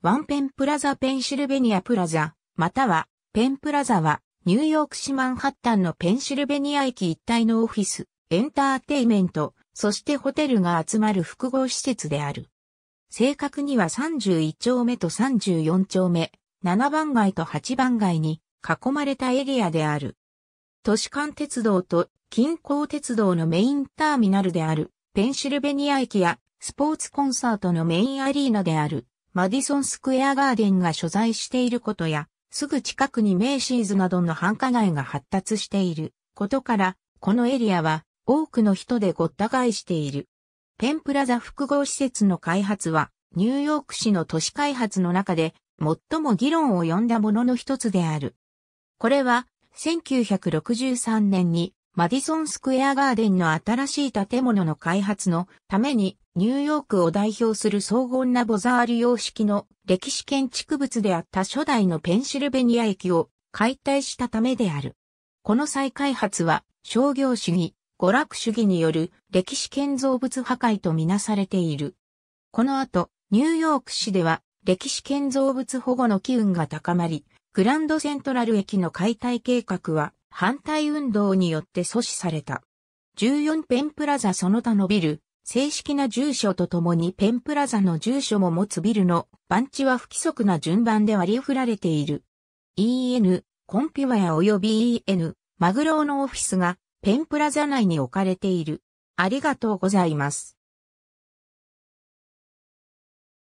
ワンペンプラザペンシルベニアプラザ、またはペンプラザはニューヨーク市マンハッタンのペンシルベニア駅一帯のオフィス、エンターテイメント、そしてホテルが集まる複合施設である。正確には31丁目と34丁目、7番街と8番街に囲まれたエリアである。都市間鉄道と近郊鉄道のメインターミナルである、ペンシルベニア駅やスポーツコンサートのメインアリーナである、マディソンスクエアガーデンが所在していることや、すぐ近くにメイシーズなどの繁華街が発達していることから、このエリアは多くの人でごった返している。ペンプラザ複合施設の開発は、ニューヨーク市の都市開発の中で最も議論を呼んだものの一つである。これは、1963年にマディソンスクエアガーデンの新しい建物の開発のためにニューヨークを代表する荘厳なボザール様式の歴史建築物であった初代のペンシルベニア駅を解体したためである。この再開発は商業主義、娯楽主義による歴史建造物破壊とみなされている。この後、ニューヨーク市では歴史建造物保護の機運が高まり、グランドセントラル駅の解体計画は反対運動によって阻止された。14ペンプラザその他のビル、正式な住所とともにペンプラザの住所も持つビルの番地は不規則な順番で割り振られている。EN、コンピュアや及び EN、マグローのオフィスがペンプラザ内に置かれている。ありがとうございます。